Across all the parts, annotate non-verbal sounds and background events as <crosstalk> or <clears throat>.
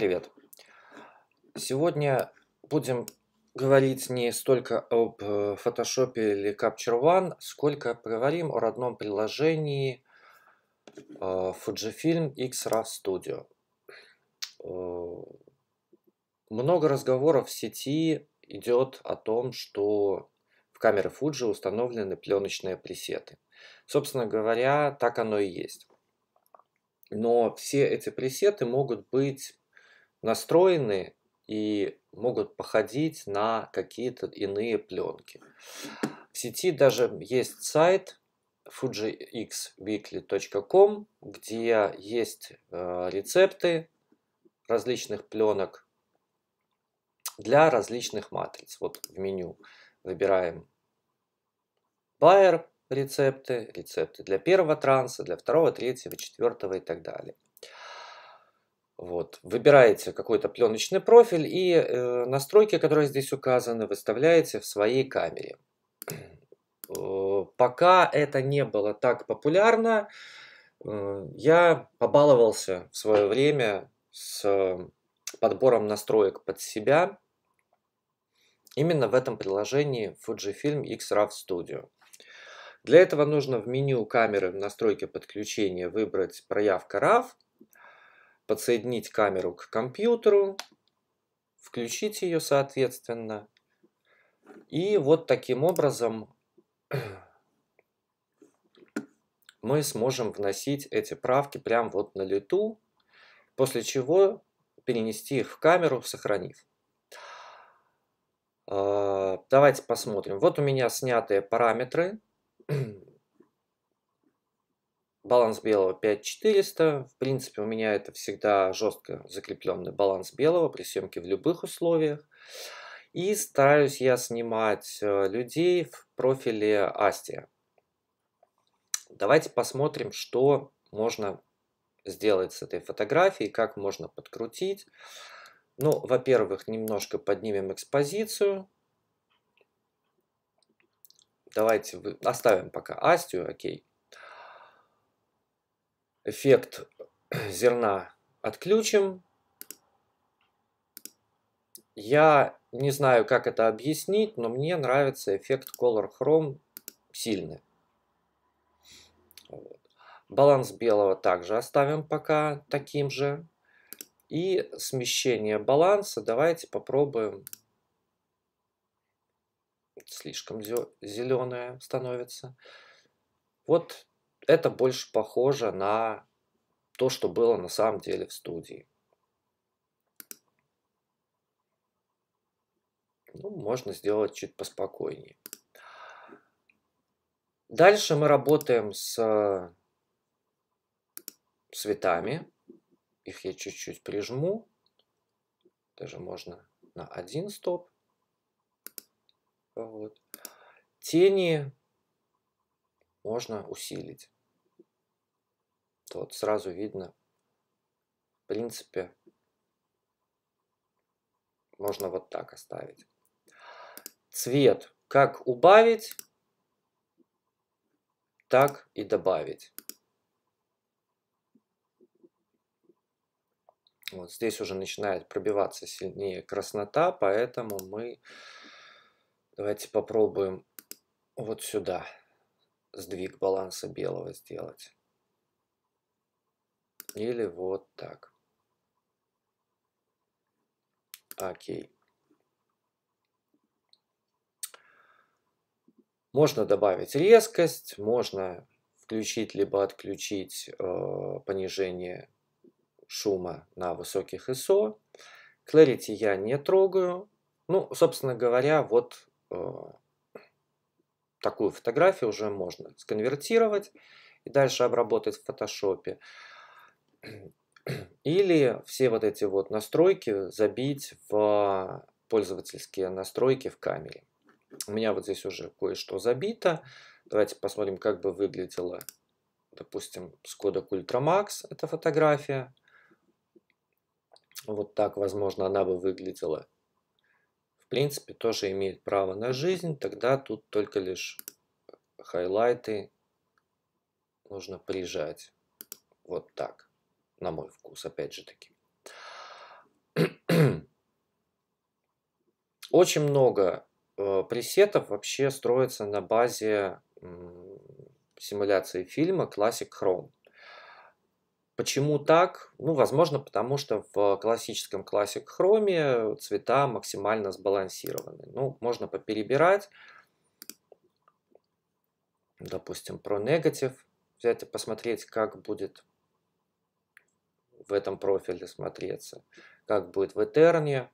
Привет. Сегодня будем говорить не столько об э, Photoshop или Capture One, сколько поговорим о родном приложении э, Fujifilm X-RAW Studio. Э, много разговоров в сети идет о том, что в камеры Fuji установлены пленочные пресеты. Собственно говоря, так оно и есть. Но все эти пресеты могут быть настроены и могут походить на какие-то иные пленки. В сети даже есть сайт fujixweekly.com, где есть э, рецепты различных пленок для различных матриц. Вот в меню выбираем Байер рецепты, рецепты для первого транса, для второго, третьего, четвертого и так далее. Вот. Выбираете какой-то пленочный профиль и э, настройки, которые здесь указаны, выставляете в своей камере. <clears throat> пока это не было так популярно, э, я побаловался в свое время с э, подбором настроек под себя именно в этом приложении Fujifilm X-RAW Studio. Для этого нужно в меню камеры в настройке подключения выбрать проявка RAW, подсоединить камеру к компьютеру, включить ее соответственно. И вот таким образом <clears throat> мы сможем вносить эти правки прямо вот на лету, после чего перенести их в камеру, сохранив. А, давайте посмотрим. Вот у меня снятые параметры <clears throat> Баланс белого 5400. В принципе, у меня это всегда жестко закрепленный баланс белого при съемке в любых условиях. И стараюсь я снимать э, людей в профиле Астия. Давайте посмотрим, что можно сделать с этой фотографией, как можно подкрутить. Ну, во-первых, немножко поднимем экспозицию. Давайте оставим пока Астию, окей эффект <clears throat> зерна отключим. Я не знаю, как это объяснить, но мне нравится эффект Color Chrome сильный. Баланс белого также оставим пока таким же. И смещение баланса давайте попробуем. Слишком зеленое становится. Вот это больше похоже на то, что было на самом деле в студии. Ну, можно сделать чуть поспокойнее. Дальше мы работаем с э, цветами. Их я чуть-чуть прижму. Даже можно на один стоп. Вот. Тени можно усилить то вот сразу видно, в принципе, можно вот так оставить. Цвет как убавить, так и добавить. Вот здесь уже начинает пробиваться сильнее краснота, поэтому мы давайте попробуем вот сюда сдвиг баланса белого сделать. Или вот так. Окей. Можно добавить резкость, можно включить либо отключить э, понижение шума на высоких ISO. Clarity я не трогаю. Ну, собственно говоря, вот э, такую фотографию уже можно сконвертировать и дальше обработать в фотошопе. <clears throat> Или все вот эти вот настройки забить в пользовательские настройки в камере. У меня вот здесь уже кое-что забито. Давайте посмотрим, как бы выглядела, допустим, с кода Ultramax эта фотография. Вот так, возможно, она бы выглядела. В принципе, тоже имеет право на жизнь. Тогда тут только лишь хайлайты нужно прижать. Вот так на мой вкус, опять же таки. Очень много э, пресетов вообще строится на базе э, симуляции фильма Classic Chrome. Почему так? Ну, возможно, потому что в классическом Classic Chrome цвета максимально сбалансированы. Ну, можно поперебирать. Допустим, про негатив. Взять и посмотреть, как будет в этом профиле смотреться, как будет в Этерне,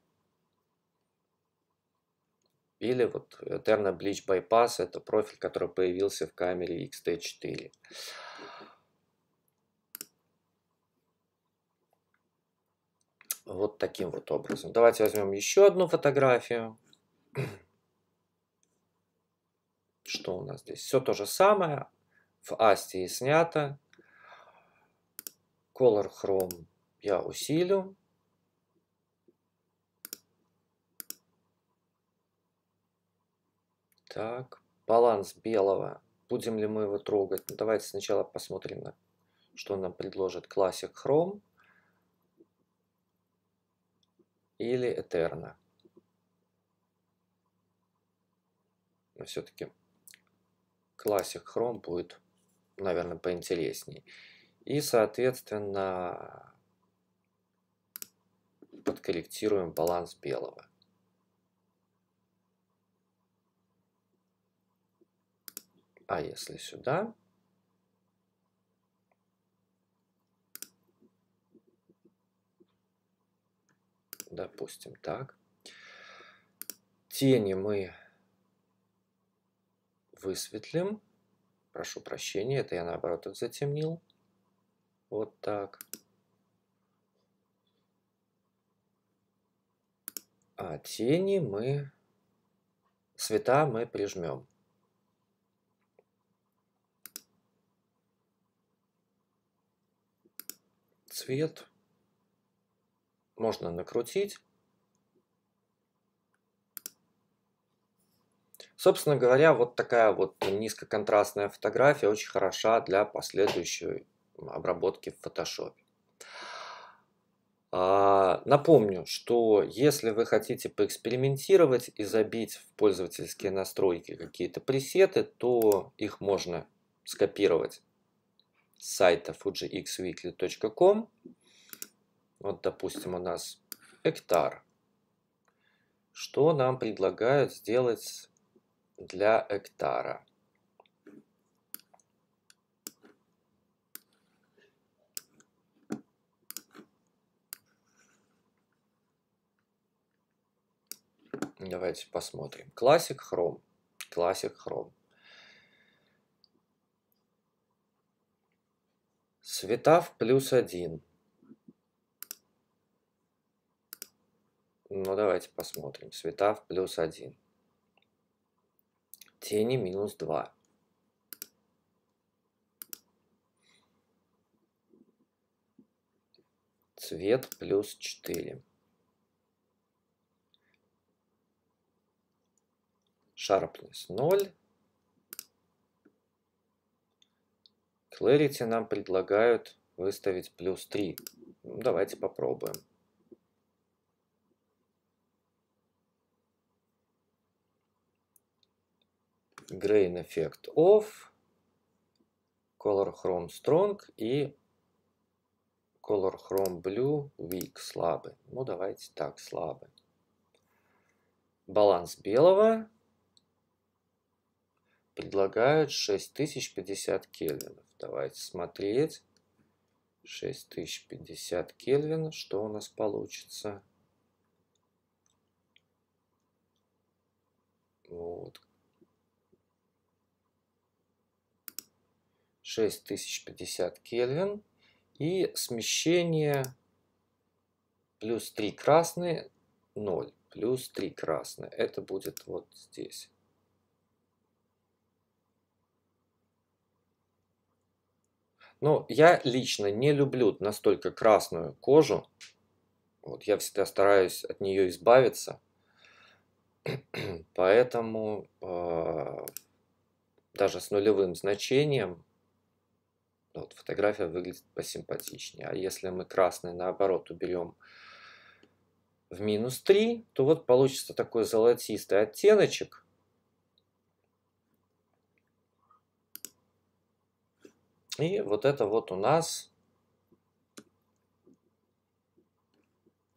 или вот Eterna Bleach Bypass, это профиль, который появился в камере XT4. Вот таким вот образом. Давайте возьмем еще одну фотографию. Что у нас здесь? Все то же самое. В Асте снято. Color Chrome я усилю. Так, баланс белого. Будем ли мы его трогать? Ну, давайте сначала посмотрим, на, что нам предложит Classic Chrome или Eterna. Но все-таки Classic Chrome будет, наверное, поинтересней. И, соответственно, подкорректируем баланс белого. А если сюда, допустим, так. Тени мы высветлим. Прошу прощения, это я наоборот их затемнил. Вот так. А тени мы... Цвета мы прижмем. Цвет можно накрутить. Собственно говоря, вот такая вот низкоконтрастная фотография очень хороша для последующей обработки в Photoshop. А, напомню, что если вы хотите поэкспериментировать и забить в пользовательские настройки какие-то пресеты, то их можно скопировать с сайта fujixweekly.com. Вот, допустим, у нас Эктар. Что нам предлагают сделать для Эктара? Давайте посмотрим. Classic Chrome. Classic Chrome. Светав плюс один. Ну, давайте посмотрим. Светав плюс один. Тени минус два. Цвет плюс четыре. Шар плюс 0. Clarity нам предлагают выставить плюс 3. Ну, давайте попробуем. Grain Effect Off, Color Chrome Strong и Color Chrome Blue Weak слабый. Ну давайте так, слабый. Баланс белого предлагают 6050 кельвинов. Давайте смотреть. 6050 кельвин. Что у нас получится? Вот. 6050 кельвин. И смещение плюс 3 красные 0. Плюс 3 красные. Это будет вот здесь. Ну, я лично не люблю настолько красную кожу. Вот я всегда стараюсь от нее избавиться. <clears throat> Поэтому э, даже с нулевым значением вот, фотография выглядит посимпатичнее. А если мы красный наоборот уберем в минус 3, то вот получится такой золотистый оттеночек – И вот это вот у нас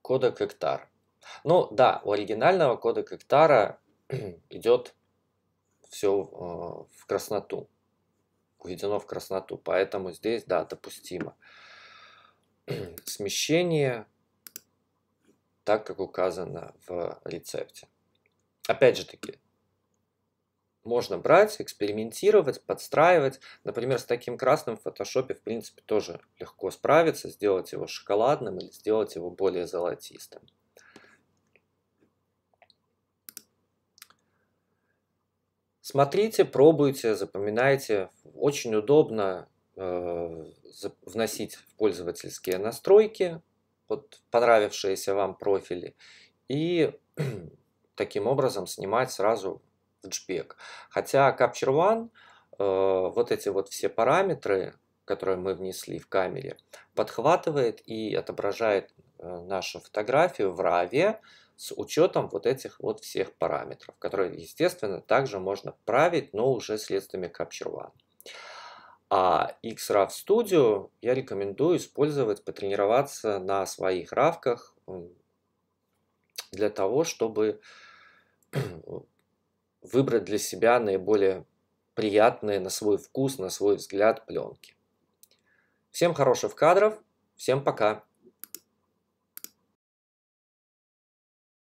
кода Эктар. Ну да, у оригинального кода Эктара <clears throat> идет все э, в красноту, уведено в красноту, поэтому здесь, да, допустимо. <clears throat> Смещение, так как указано в рецепте. Опять же таки, можно брать, экспериментировать, подстраивать. Например, с таким красным в фотошопе, в принципе, тоже легко справиться, сделать его шоколадным или сделать его более золотистым. Смотрите, пробуйте, запоминайте. Очень удобно э, вносить в пользовательские настройки вот, понравившиеся вам профили и <clears throat> таким образом снимать сразу JPEG. Хотя Capture One э, вот эти вот все параметры, которые мы внесли в камере, подхватывает и отображает э, нашу фотографию в RAW с учетом вот этих вот всех параметров, которые, естественно, также можно править, но уже средствами Capture One. А XRAV Studio я рекомендую использовать, потренироваться на своих равках для того, чтобы <clears throat> э, выбрать для себя наиболее приятные на свой вкус, на свой взгляд пленки. Всем хороших кадров, всем пока!